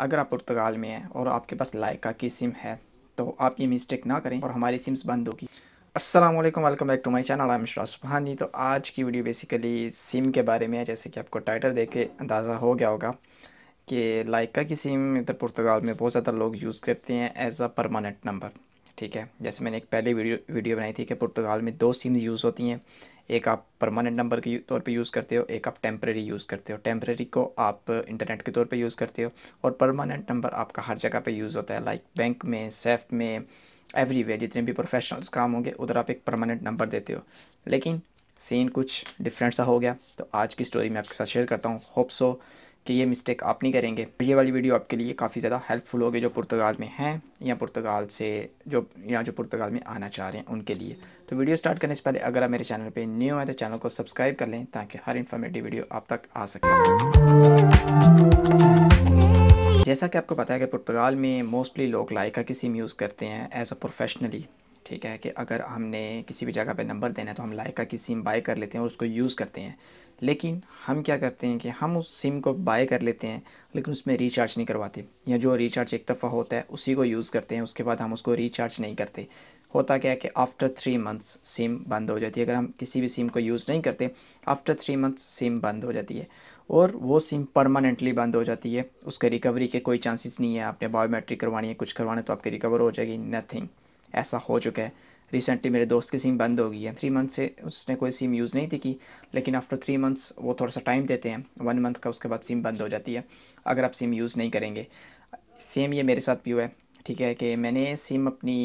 अगर आप पुर्तगाल में हैं और आपके पास लाइका की सिम है तो आप ये मिस्टेक ना करें और हमारी सिम्स बंद होगी असलम welcome back to my channel I Mishra Subhani तो आज की वीडियो बेसिकली सिम के बारे में है जैसे कि आपको टाइटल देख के अंदाज़ा हो गया होगा कि लाइका की सिम इधर पुर्तगाल में बहुत ज़्यादा लोग यूज़ करते हैं एज अ परमानेंट नंबर ठीक है जैसे मैंने एक पहले वीडियो वीडियो बनाई थी कि पुर्तगाल में दो सिम्स यूज़ होती हैं एक आप परमानेंट नंबर के तौर पे यूज़ करते हो एक आप टेम्प्रेरी यूज़ करते हो टेम्प्रेरी को आप इंटरनेट के तौर पे यूज़ करते हो और परमानेंट नंबर आपका हर जगह पे यूज़ होता है लाइक बैंक में सेफ में एवरीवेयर जितने भी प्रोफेशनल्स काम होंगे उधर आप एक परमानेंट नंबर देते हो लेकिन सीन कुछ डिफरेंट सा हो गया तो आज की स्टोरी मैं आपके साथ शेयर करता हूँ होप सो कि ये मिस्टेक आप नहीं करेंगे ये वाली वीडियो आपके लिए काफ़ी ज़्यादा हेल्पफुल होगी जो पुर्तगाल में हैं या पुर्तगाल से जो या जो पुर्तगाल में आना चाह रहे हैं उनके लिए तो वीडियो स्टार्ट करने से पहले अगर आप मेरे चैनल पर न्यू आए तो चैनल को सब्सक्राइब कर लें ताकि हर इन्फॉर्मेटिव वीडियो आप तक आ सके जैसा कि आपको पता है कि पुर्तगाल में मोस्टली लोग लाइका किसी यूज़ करते हैं एज अ प्रोफेशनली ठीक है कि अगर हमने किसी भी जगह पे नंबर देना है तो हम लाइका की सिम बाय कर लेते हैं और उसको यूज़ करते हैं लेकिन हम क्या करते हैं कि हम उस सिम को बाय कर लेते हैं लेकिन उसमें रिचार्ज नहीं करवाते या जो रिचार्ज एक दफ़ा होता है उसी को यूज़ करते हैं उसके बाद हम उसको रिचार्ज नहीं करते होता क्या है कि आफ्टर थ्री मंथ्स सिम बंद हो जाती है अगर हम किसी भी सिम को यूज़ नहीं करते आफ्टर थ्री मंथ्स सिम बंद हो जाती है और वो सिम परमानेंटली बंद हो जाती है उसके रिकवरी के कोई चांसेस नहीं है आपने बायोमेट्रिक करवानी है कुछ करवाना है तो आपकी रिकवर हो जाएगी नथिंग ऐसा हो चुका है रिसेंटली मेरे दोस्त की सिम बंद हो गई है थ्री मंथ से उसने कोई सिम यूज़ नहीं थी की लेकिन आफ्टर थ्री मंथ्स वो थोड़ा सा टाइम देते हैं वन मंथ का उसके बाद सिम बंद हो जाती है अगर आप सिम यूज़ नहीं करेंगे सेम ये मेरे साथ भी हुआ है ठीक है कि मैंने सिम अपनी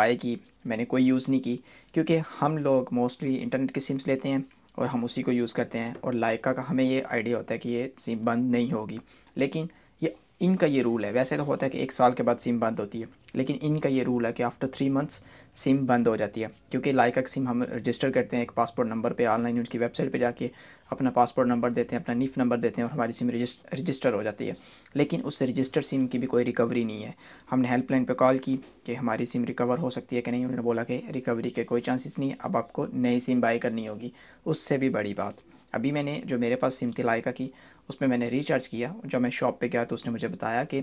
बाई की मैंने कोई यूज़ नहीं की क्योंकि हम लोग मोस्टली इंटरनेट की सिम्स लेते हैं और हम उसी को यूज़ करते हैं और लाइका का हमें ये आइडिया होता है कि ये सिम बंद नहीं होगी लेकिन ये इनका ये रूल है वैसे तो होता है कि एक साल के बाद सिम बंद होती है लेकिन इनका ये रूल है कि आफ्टर थ्री मंथ्स सिम बंद हो जाती है क्योंकि लाइक सिम हम रजिस्टर करते हैं एक पासपोर्ट नंबर पे ऑनलाइन उनकी वेबसाइट पे जाके अपना पासपोर्ट नंबर देते हैं अपना निफ नंबर देते हैं और हमारी सिम रजिस्टर हो जाती है लेकिन उस रजिस्टर सिम की भी कोई रिकवरी नहीं है हमने हेल्पलाइन पर कॉल की कि हमारी सिम रिकवर हो सकती है कि नहीं उन्होंने बोला कि रिकवरी के कोई चांसेस नहीं है अब आपको नई सिम बाई करनी होगी उससे भी बड़ी बात अभी मैंने जो मेरे पास सिम थी लाइका की उसमें मैंने रिचार्ज किया जब मैं शॉप पे गया तो उसने मुझे बताया कि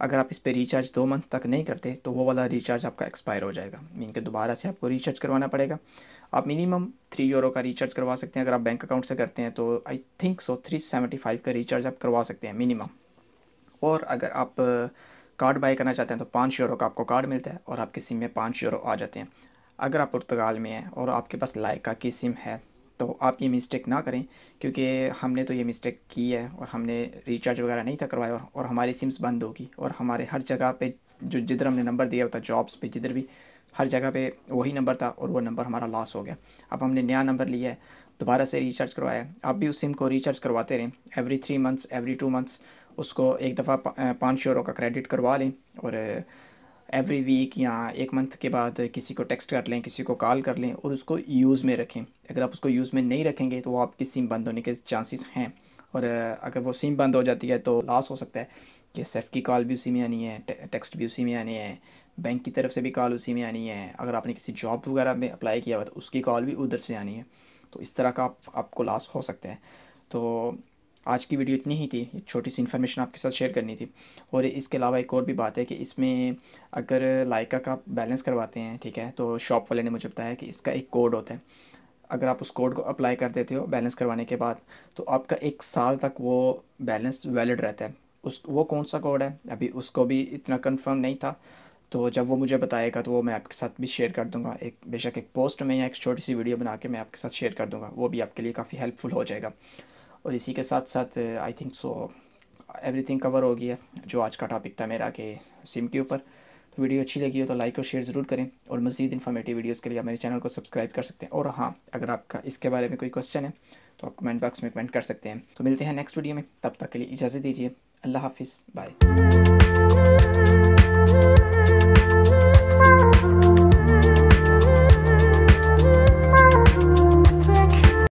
अगर आप इस पर रिचार्ज दो मंथ तक नहीं करते तो वो वाला रिचार्ज आपका एक्सपायर हो जाएगा मीन के दोबारा से आपको रिचार्ज करवाना पड़ेगा आप मिनिमम थ्री यूरो का रिचार्ज करवा सकते हैं अगर आप बैंक अकाउंट से करते हैं तो I think so three seventy five का रिचार्ज आप करवा सकते हैं मिनिमम और अगर आप कार्ड बाय करना चाहते हैं तो पाँच यूरो का आपको कार्ड मिलता है और आपकी सिम में पाँच यूरो आ जाते हैं अगर आप पुर्तगाल में हैं और आपके पास लाइका की सिम है तो आप ये मिस्टेक ना करें क्योंकि हमने तो ये मिस्टेक की है और हमने रिचार्ज वगैरह नहीं था करवाया और, हमारी सिम्स बंद होगी और हमारे हर जगह पे जो जिधर हमने नंबर दिया होता जॉब्स पे जिधर भी हर जगह पे वही नंबर था और वो नंबर हमारा लॉस हो गया अब हमने नया नंबर लिया है दोबारा से रिचार्ज करवाया है आप भी उस सिम को रिचार्ज करवाते रहें every three months every two months उसको एक दफ़ा पाँच सौ का क्रेडिट करवा लें और एवरी वीक या एक मंथ के बाद किसी को टेक्स्ट कर लें किसी को कॉल कर लें और उसको यूज़ में रखें अगर आप उसको यूज़ में नहीं रखेंगे तो वो आपकी सिम बंद होने के चांसेस हैं और अगर वो सिम बंद हो जाती है तो लॉस हो सकता है कि सेफ की कॉल भी उसी में आनी है टेक्स्ट भी उसी में आनी है बैंक की तरफ से भी कॉल उसी में आनी है अगर आपने किसी जॉब वगैरह में अप्लाई किया हुआ तो उसकी कॉल भी उधर से आनी है तो इस तरह का आप, आपको लॉस हो सकता है तो आज की वीडियो इतनी ही थी एक छोटी सी इन्फॉर्मेशन आपके साथ शेयर करनी थी और इसके अलावा एक और भी बात है कि इसमें अगर लाइका का बैलेंस करवाते हैं ठीक है तो शॉप वाले ने मुझे बताया कि इसका एक कोड होता है अगर आप उस कोड को अप्लाई कर देते हो बैलेंस करवाने के बाद तो आपका एक साल तक वो बैलेंस वैलिड रहता है उस वो कौन सा कोड है अभी उसको भी इतना कंफर्म नहीं था तो जब वो मुझे बताएगा तो वो मैं आपके साथ भी शेयर कर दूंगा एक बेशक एक पोस्ट में या एक छोटी सी वीडियो बना के मैं आपके साथ शेयर कर दूंगा वो भी आपके लिए काफ़ी हेल्पफुल हो जाएगा और इसी के साथ साथ I think so everything cover हो गया जो आज का टॉपिक था मेरा के सिम के ऊपर तो वीडियो अच्छी लगी हो तो लाइक और शेयर ज़रूर करें और मज़ीद इन्फॉर्मेटिव वीडियोज़ के लिए आप मेरे चैनल को सब्सक्राइब कर सकते हैं और हाँ अगर आपका इसके बारे में कोई क्वेश्चन है तो आप कमेंट बॉक्स में कमेंट कर सकते हैं तो मिलते हैं नेक्स्ट वीडियो में तब तक के लिए इजाज़त दीजिए अल्लाह हाफिज़ बाय